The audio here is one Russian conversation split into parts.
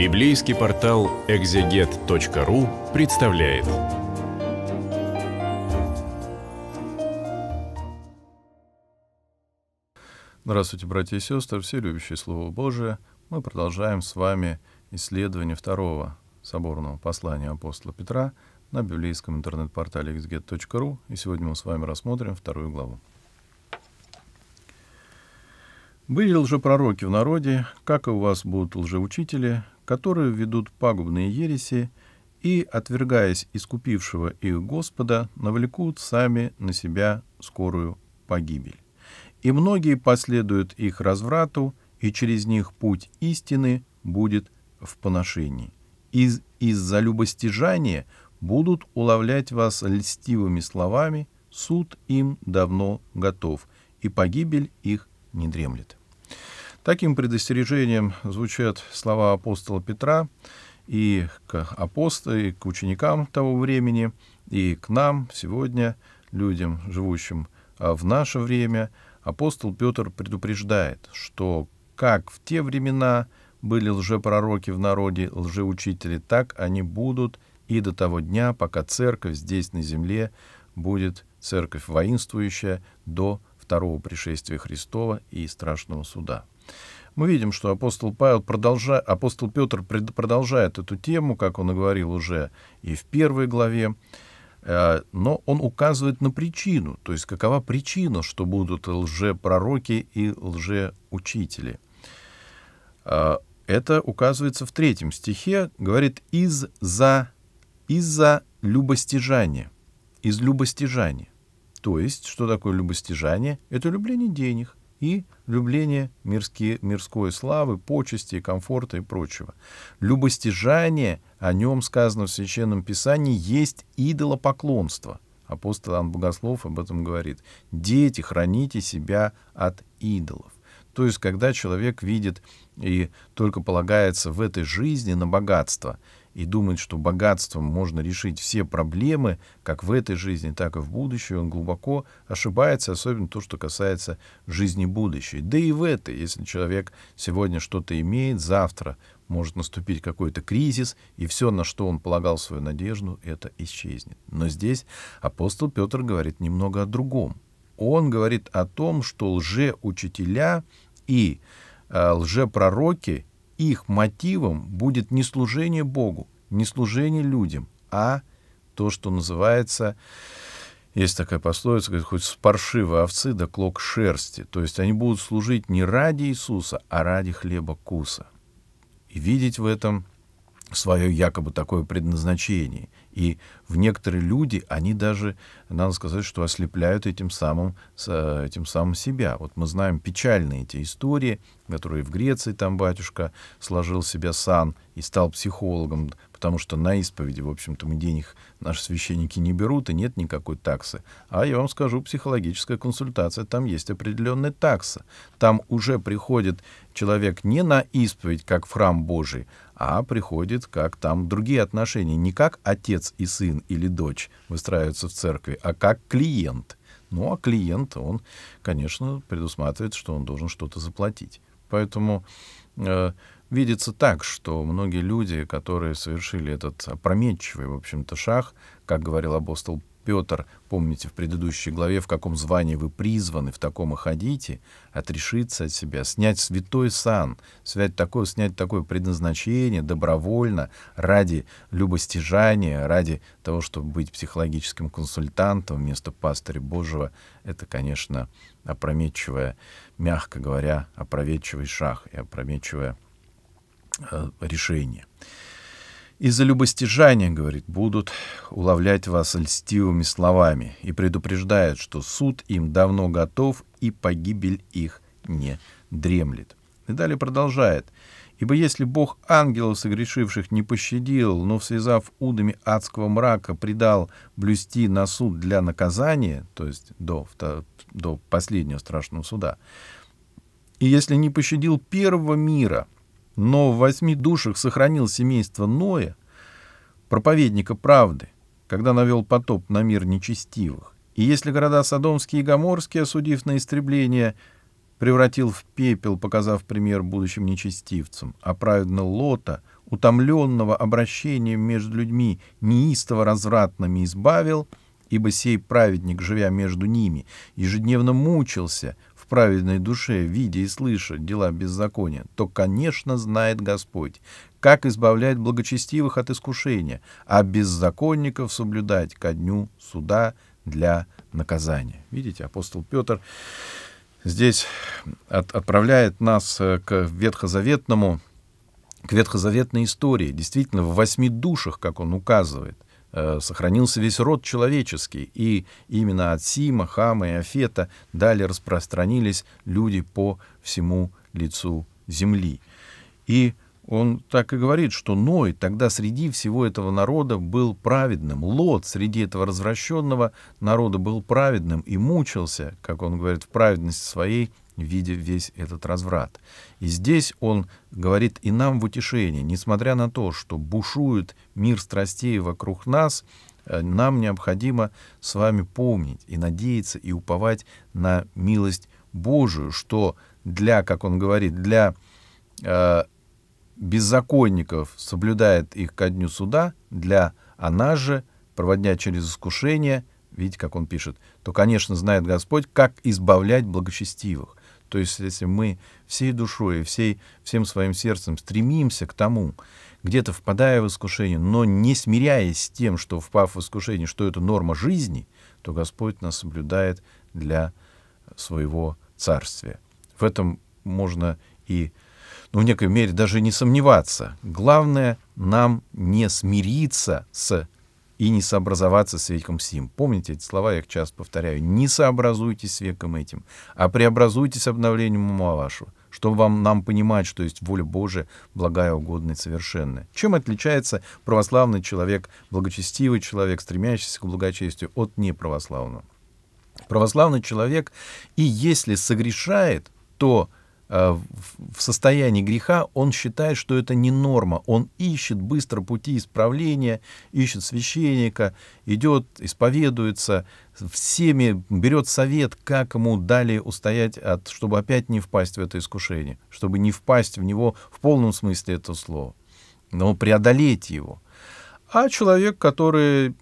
Библейский портал экзегет.ру представляет. Здравствуйте, братья и сестры, все любящие Слово Божие. Мы продолжаем с вами исследование второго соборного послания апостола Петра на библейском интернет-портале exeget.ru, и сегодня мы с вами рассмотрим вторую главу. Были лжепророки в народе, как и у вас будут лжеучители, которую ведут пагубные ереси и, отвергаясь искупившего их Господа, навлекут сами на себя скорую погибель. И многие последуют их разврату, и через них путь истины будет в поношении. Из, из-за любостяжания будут уловлять вас льстивыми словами, суд им давно готов, и погибель их не дремлет. Таким предостережением звучат слова апостола Петра и к апостолам и к ученикам того времени, и к нам сегодня, людям, живущим а, в наше время, апостол Петр предупреждает, что как в те времена были лжепророки в народе, лжеучители, так они будут и до того дня, пока церковь здесь на земле будет церковь воинствующая до второго пришествия Христова и страшного суда мы видим, что апостол, Павел продолжа... апостол Петр пред... продолжает эту тему, как он и говорил уже и в первой главе, э, но он указывает на причину, то есть какова причина, что будут лжепророки и лжеучители. Э, это указывается в третьем стихе, говорит «из-за из-за любостяжания». Из любостяжания. То есть, что такое любостяжание? Это любление денег и любление мирские, мирской славы, почести, комфорта и прочего. Любостяжание, о нем сказано в Священном Писании, есть идолопоклонство. Апостол Иоанн Богослов об этом говорит. «Дети, храните себя от идолов». То есть, когда человек видит и только полагается в этой жизни на богатство – и думает, что богатством можно решить все проблемы, как в этой жизни, так и в будущей, он глубоко ошибается, особенно то, что касается жизни будущей. Да и в этой, если человек сегодня что-то имеет, завтра может наступить какой-то кризис, и все, на что он полагал свою надежду, это исчезнет. Но здесь апостол Петр говорит немного о другом. Он говорит о том, что лжеучителя и э, лжепророки их мотивом будет не служение Богу, не служение людям, а то, что называется, есть такая пословица, говорит, хоть с паршивой овцы да клок шерсти. То есть они будут служить не ради Иисуса, а ради хлеба куса. И видеть в этом свое якобы такое предназначение. И в некоторые люди, они даже, надо сказать, что ослепляют этим самым, э, этим самым себя. Вот мы знаем печальные эти истории, которые в Греции там батюшка сложил себя сан и стал психологом, потому что на исповеди, в общем-то, мы денег наши священники не берут, и нет никакой таксы. А я вам скажу, психологическая консультация, там есть определенная такса. Там уже приходит человек не на исповедь, как в храм Божий, а приходит как там другие отношения, не как отец отец и сын или дочь выстраиваются в церкви, а как клиент. Ну, а клиент, он, конечно, предусматривает, что он должен что-то заплатить. Поэтому э, видится так, что многие люди, которые совершили этот опрометчивый, в общем-то, шаг, как говорил апостол Петр, помните в предыдущей главе, в каком звании вы призваны, в таком и ходите, отрешиться от себя, снять святой сан, снять такое, снять такое предназначение добровольно, ради любостяжания, ради того, чтобы быть психологическим консультантом вместо пастыря Божьего, это, конечно, опрометчивая, мягко говоря, опрометчивый шаг и опрометчивое э, решение. Из-за любостяжания, говорит, будут уловлять вас льстивыми словами и предупреждают, что суд им давно готов и погибель их не дремлет. И далее продолжает. Ибо если Бог ангелов согрешивших не пощадил, но, связав удами адского мрака, придал блюсти на суд для наказания, то есть до, до последнего страшного суда, и если не пощадил первого мира — но в восьми душах сохранил семейство Ноя, проповедника правды, когда навел потоп на мир нечестивых. И если города Содомские и Гоморские, осудив на истребление, превратил в пепел, показав пример будущим нечестивцам, а праведно Лота, утомленного обращением между людьми, неистово развратными избавил, ибо сей праведник, живя между ними, ежедневно мучился, праведной душе, видя и слыша дела беззакония, то, конечно, знает Господь, как избавлять благочестивых от искушения, а беззаконников соблюдать ко дню суда для наказания. Видите, апостол Петр здесь от, отправляет нас э, к ветхозаветному, к ветхозаветной истории. Действительно, в восьми душах, как он указывает – Э, сохранился весь род человеческий, и именно от Сима, Хама и Афета далее распространились люди по всему лицу земли. И он так и говорит, что Ной тогда среди всего этого народа был праведным. Лот среди этого развращенного народа был праведным и мучился, как он говорит, в праведности своей видя весь этот разврат. И здесь он говорит и нам в утешении несмотря на то, что бушует мир страстей вокруг нас, э, нам необходимо с вами помнить и надеяться и уповать на милость Божию, что для, как он говорит, для э, беззаконников соблюдает их ко дню суда, для она же, проводня через искушение, видите, как он пишет, то, конечно, знает Господь, как избавлять благочестивых. То есть если мы всей душой всей, всем своим сердцем стремимся к тому, где-то впадая в искушение, но не смиряясь с тем, что впав в искушение, что это норма жизни, то Господь нас соблюдает для своего царствия. В этом можно и ну, в некой мере даже не сомневаться. Главное нам не смириться с и не сообразоваться с веком сим. Помните эти слова, я их часто повторяю. Не сообразуйтесь с веком этим, а преобразуйтесь обновлением ума вашего, чтобы вам, нам понимать, что есть воля Божия, благая, угодная совершенная. Чем отличается православный человек, благочестивый человек, стремящийся к благочестию от неправославного? Православный человек и если согрешает, то Э, в состоянии греха, он считает, что это не норма. Он ищет быстро пути исправления, ищет священника, идет, исповедуется, всеми берет совет, как ему далее устоять, от, чтобы опять не впасть в это искушение, чтобы не впасть в него в полном смысле этого слова, но преодолеть его. А человек, который,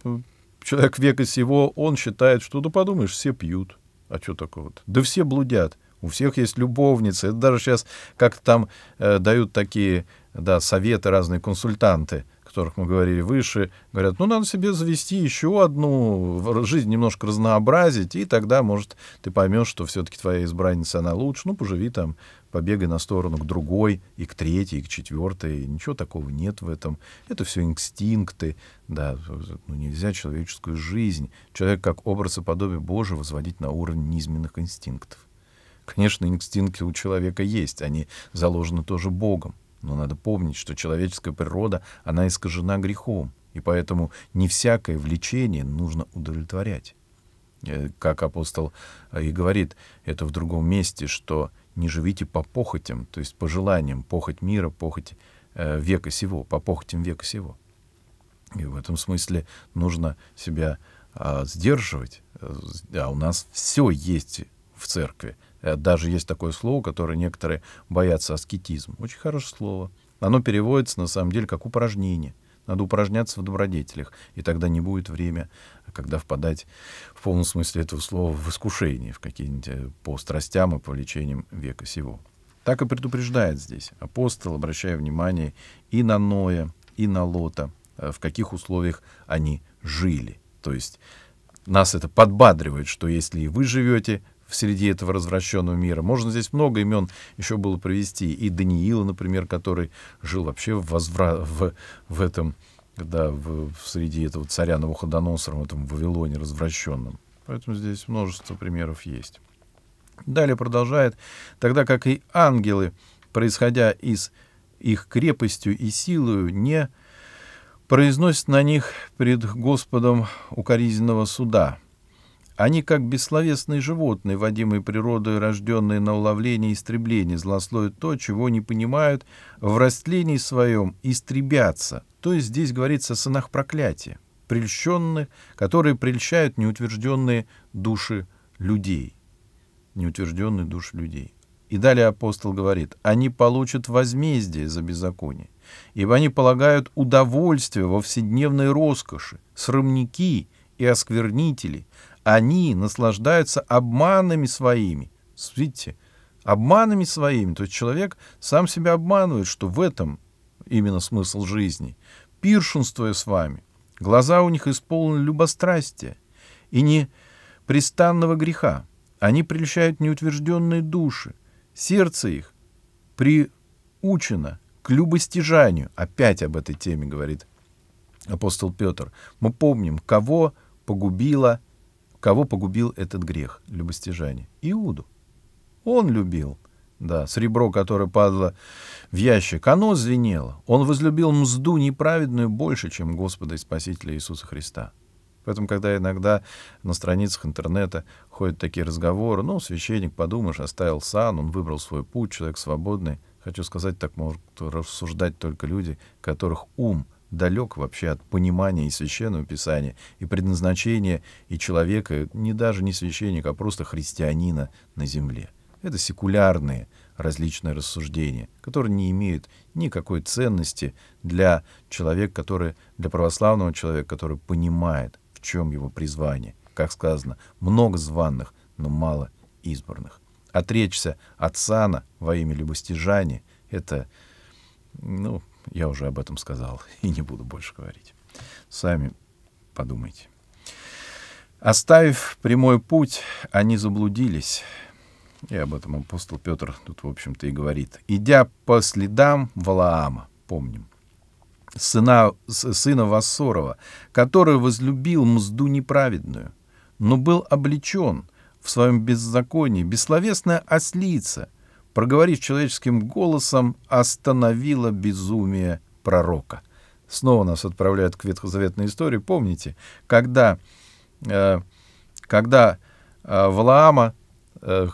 человек века сего, он считает, что, да подумаешь, все пьют. А что такое вот? Да все блудят. У всех есть любовницы. Это даже сейчас как-то там э, дают такие да, советы разные консультанты, о которых мы говорили выше. Говорят, ну надо себе завести еще одну, жизнь немножко разнообразить, и тогда, может, ты поймешь, что все-таки твоя избранница, она лучше. Ну, поживи там, побегай на сторону к другой, и к третьей, и к четвертой. Ничего такого нет в этом. Это все инстинкты. Да, ну, нельзя человеческую жизнь, человек как образ и подобие Божие возводить на уровень низменных инстинктов. Конечно, инстинкты у человека есть, они заложены тоже Богом. Но надо помнить, что человеческая природа, она искажена грехом, и поэтому не всякое влечение нужно удовлетворять. Э, как апостол э, и говорит, это в другом месте, что не живите по похотям, то есть по желаниям, похоть мира, похоть э, века сего, по похотям века сего. И в этом смысле нужно себя а, э, сдерживать. А у нас все есть в церкви — Э, даже есть такое слово, которое некоторые боятся, аскетизм. Очень хорошее слово. Оно переводится на самом деле как упражнение. Надо упражняться в добродетелях, и тогда не будет время, когда впадать в полном смысле этого слова в искушение, в какие-нибудь э, по страстям и повлечениям века сего. Так и предупреждает здесь апостол, обращая внимание и на Ноя, и на Лота, э, в каких условиях они жили. То есть нас это подбадривает, что если и вы живете в среди этого развращенного мира. Можно здесь много имен еще было привести. И Даниила, например, который жил вообще в, возвра... в, в этом, да, в, в среди этого царя Навуходоносора, в этом Вавилоне развращенном. Поэтому здесь множество примеров есть. Далее продолжает, тогда как и ангелы, происходя из их крепостью и силою, не произносят на них пред Господом укоризненного суда — они как бессловесные животные, водимые природой, рожденные на уловление и истребление, злословят то, чего не понимают, в растлении своем истребятся. То есть здесь говорится о сынах проклятия, прельщенных, которые прельщают неутвержденные души людей. Неутвержденные души людей. И далее апостол говорит, они получат возмездие за беззаконие, ибо они полагают удовольствие во вседневной роскоши, срамники и осквернители, они наслаждаются обманами своими. Видите, обманами своими. То есть человек сам себя обманывает, что в этом именно смысл жизни. Пиршенствуя с вами, глаза у них исполнены любострастия и непрестанного греха. Они прельщают неутвержденные души. Сердце их приучено к любостяжанию. Опять об этой теме говорит апостол Петр. Мы помним, кого погубила Кого погубил этот грех, любостяжание? Иуду. Он любил, да, сребро, которое падало в ящик, оно звенело. Он возлюбил мзду неправедную больше, чем Господа и Спасителя Иисуса Христа. Поэтому, когда иногда на страницах интернета ходят такие разговоры, ну, священник, подумаешь, оставил сан, он выбрал свой путь, человек свободный. Хочу сказать, так могут рассуждать только люди, которых ум — далек вообще от понимания и священного писания, и предназначения, и человека, не даже не священника, а просто христианина на земле. Это секулярные различные рассуждения, которые не имеют никакой ценности для человека, который, для православного человека, который понимает, в чем его призвание. Как сказано, много званных, но мало избранных. Отречься от сана во имя любостяжания — это, ну, я уже об этом сказал и не буду больше говорить. Сами подумайте. Оставив прямой путь, они заблудились. И об этом апостол Петр тут, в общем-то, и говорит. «Идя по следам Валаама, помним, сына, сына Вассорова, который возлюбил мзду неправедную, но был облечен в своем беззаконии, бессловесная ослица — проговорить человеческим голосом, остановила безумие пророка. Снова нас отправляют к ветхозаветной истории. Помните, когда, э, когда э, Валаама э,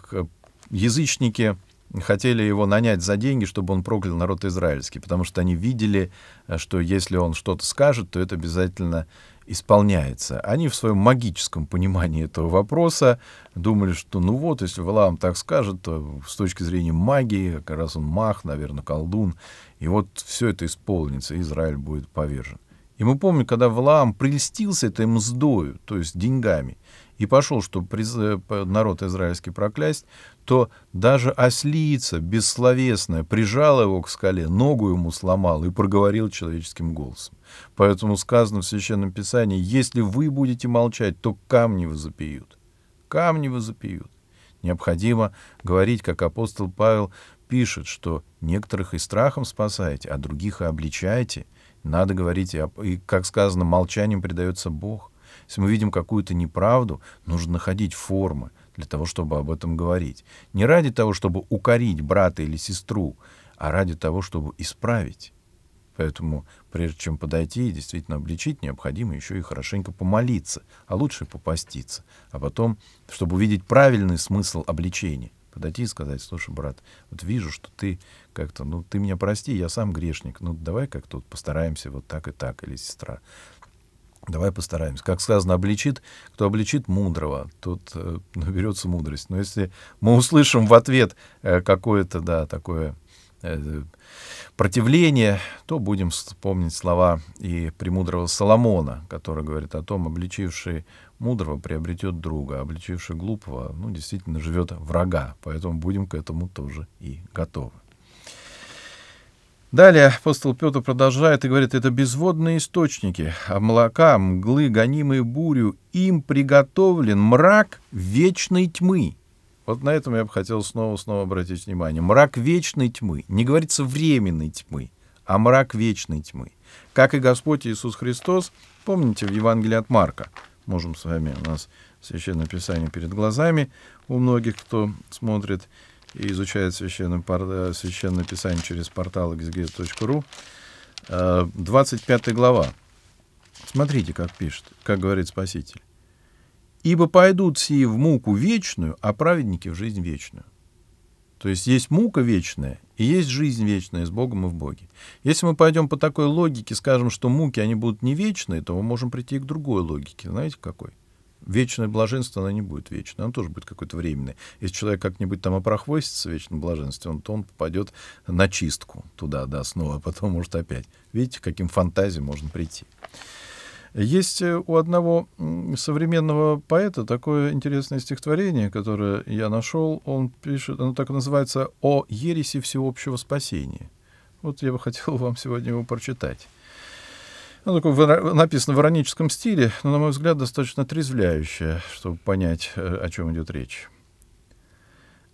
язычники хотели его нанять за деньги, чтобы он проклял народ израильский, потому что они видели, э, что если он что-то скажет, то это обязательно исполняется. Они в своем магическом понимании этого вопроса думали, что ну вот, если Валаам так скажет, то с точки зрения магии, как раз он мах, наверное, колдун, и вот все это исполнится, и Израиль будет повержен. И мы помним, когда Валаам прельстился этой мздою, то есть деньгами, и пошел, чтобы приз... Э, народ израильский проклясть, то даже ослица бессловесная прижала его к скале, ногу ему сломала и проговорил человеческим голосом. Поэтому сказано в Священном Писании, если вы будете молчать, то камни вы запьют. Камни вы запьют. Необходимо говорить, как апостол Павел пишет, что некоторых и страхом спасаете, а других и обличаете. Надо говорить, и, как сказано, молчанием предается Бог. Если мы видим какую-то неправду, нужно находить формы для того, чтобы об этом говорить. Не ради того, чтобы укорить брата или сестру, а ради того, чтобы исправить. Поэтому, прежде чем подойти и действительно обличить, необходимо еще и хорошенько помолиться, а лучше попаститься. А потом, чтобы увидеть правильный смысл обличения, подойти и сказать, слушай, брат, вот вижу, что ты как-то, ну, ты меня прости, я сам грешник, ну, давай как-то вот постараемся вот так и так, или сестра. Давай постараемся. Как сказано, обличит, кто обличит мудрого, тот э, наберется мудрость. Но если мы услышим в ответ э, какое-то, да, такое э, противление, то будем вспомнить слова и премудрого Соломона, который говорит о том, обличивший мудрого приобретет друга, обличивший глупого, ну, действительно, живет врага. Поэтому будем к этому тоже и готовы. Далее апостол Петр продолжает и говорит, это безводные источники, а молока, мглы, гонимые бурю, им приготовлен мрак вечной тьмы. Вот на этом я бы хотел снова-снова обратить внимание. Мрак вечной тьмы. Не говорится временной тьмы, а мрак вечной тьмы. Как и Господь Иисус Христос, помните в Евангелии от Марка, можем с вами, у нас Священное Писание перед глазами у многих, кто смотрит, и изучает священное, э, священное писание через портал exget.ru. 25 э, глава. Смотрите, как пишет, как говорит Спаситель. «Ибо пойдут сии в муку вечную, а праведники в жизнь вечную». То есть есть мука вечная и есть жизнь вечная с Богом и в Боге. Если мы пойдем по такой логике, скажем, что муки, они будут не вечные, то мы можем прийти к другой логике. Знаете, какой? вечное блаженство, оно не будет вечное, оно тоже будет какое-то временное. Если человек как-нибудь там опрохвостится в блаженством, то он попадет на чистку туда, да, снова, а потом может опять. Видите, к каким фантазиям можно прийти. Есть э, у одного современного поэта такое интересное стихотворение, которое я нашел. Он пишет, оно так называется «О ереси всеобщего спасения». Вот я бы хотел вам сегодня его прочитать ну, такое написано в ироническом стиле, но, на мой взгляд, достаточно трезвляющее, чтобы понять, э, о чем идет речь.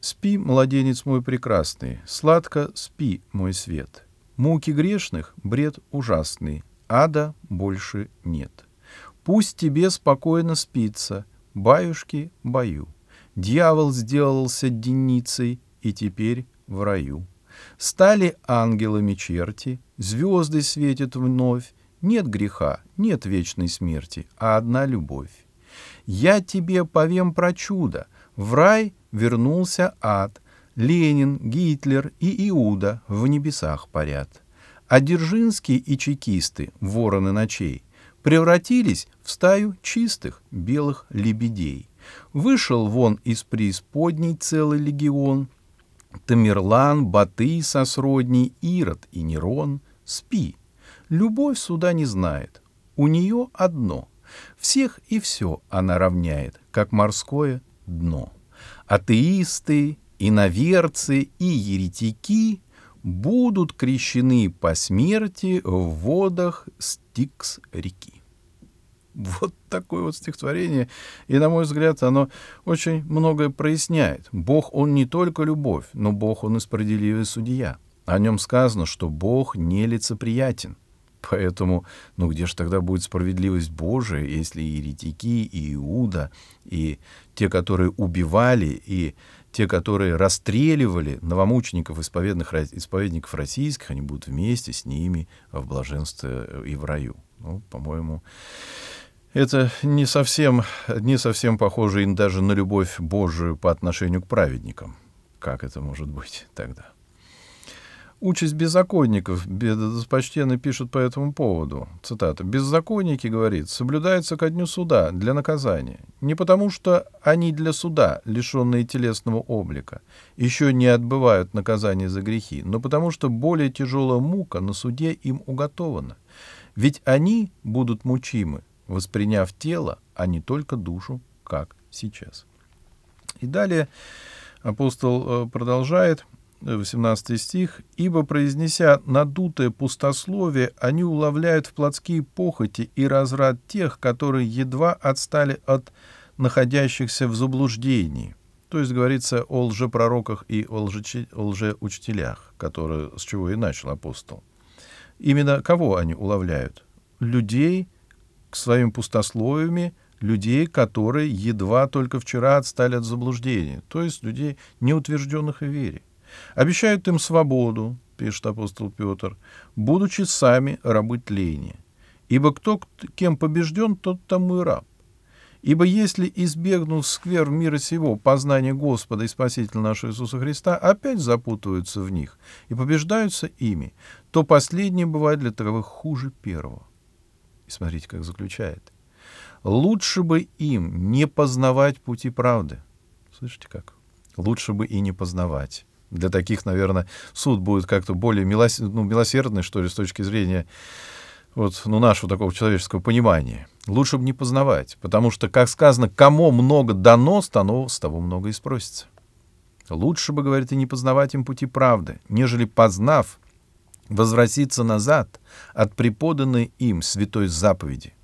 «Спи, младенец мой прекрасный, сладко спи, мой свет. Муки грешных — бред ужасный, ада больше нет. Пусть тебе спокойно спится, баюшки бою. Дьявол сделался деницей и теперь в раю. Стали ангелами черти, звезды светят вновь, нет греха, нет вечной смерти, а одна любовь. Я тебе повем про чудо. В рай вернулся ад. Ленин, Гитлер и Иуда в небесах парят. А Держинские и чекисты, вороны ночей, превратились в стаю чистых белых лебедей. Вышел вон из преисподней целый легион. Тамерлан, Баты, Сосродний, Ирод и Нерон. Спи, Любовь суда не знает. У нее одно. Всех и все она равняет, как морское дно. Атеисты, иноверцы и еретики будут крещены по смерти в водах Стикс-реки. Вот такое вот стихотворение. И, на мой взгляд, оно очень многое проясняет. Бог, он не только любовь, но Бог, он и справедливый судья. О нем сказано, что Бог нелицеприятен. Поэтому, ну где же тогда будет справедливость Божия, если и еретики, и Иуда, и те, которые убивали, и те, которые расстреливали новомучеников, исповедных, исповедников российских, они будут вместе с ними в блаженстве э, и в раю. Ну, по-моему, это не совсем, не совсем похоже даже на любовь Божию по отношению к праведникам. Как это может быть тогда? Участь беззаконников, достопочтенно пишут по этому поводу, цитата, «беззаконники, — говорит, — соблюдаются ко дню суда для наказания, не потому что они для суда, лишенные телесного облика, еще не отбывают наказание за грехи, но потому что более тяжелая мука на суде им уготована. Ведь они будут мучимы, восприняв тело, а не только душу, как сейчас». И далее апостол э, продолжает – 18 стих, «Ибо, произнеся надутое пустословие, они уловляют в плотские похоти и разрад тех, которые едва отстали от находящихся в заблуждении». То есть говорится о лжепророках и о лжеучителях, которые, с чего и начал апостол. Именно кого они уловляют? Людей к своим пустословиями, людей, которые едва только вчера отстали от заблуждений. то есть людей, неутвержденных в вере. Обещают им свободу, пишет апостол Петр, будучи сами рабы тления. Ибо кто кем побежден, тот тому и раб. Ибо если избегнув сквер мира сего познание Господа и Спасителя нашего Иисуса Христа, опять запутываются в них и побеждаются ими, то последнее бывает для таковых хуже первого. И смотрите, как заключает. Лучше бы им не познавать пути правды. Слышите как? Лучше бы и не познавать для таких, наверное, суд будет как-то более милос... ну, милосердный, что ли, с точки зрения вот, ну, нашего такого человеческого понимания. Лучше бы не познавать, потому что, как сказано, кому много дано, станов, с того много и спросится. Лучше бы, говорит, и не познавать им пути правды, нежели познав, возвратиться назад от преподанной им святой заповеди.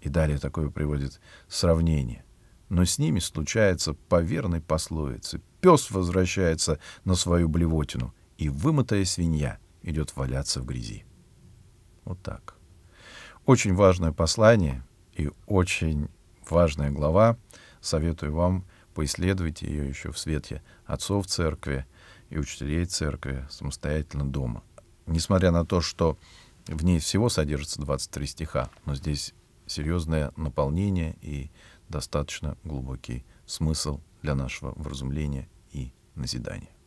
И далее такое приводит сравнение. Но с ними случается по верной пословице пес возвращается на свою блевотину, и вымытая свинья идет валяться в грязи. Вот так. Очень важное послание и очень важная глава. Советую вам поисследовать ее еще в свете отцов церкви и учителей церкви самостоятельно дома. Несмотря на то, что в ней всего содержится 23 стиха, но здесь серьезное наполнение и достаточно глубокий смысл для нашего вразумления и назидания.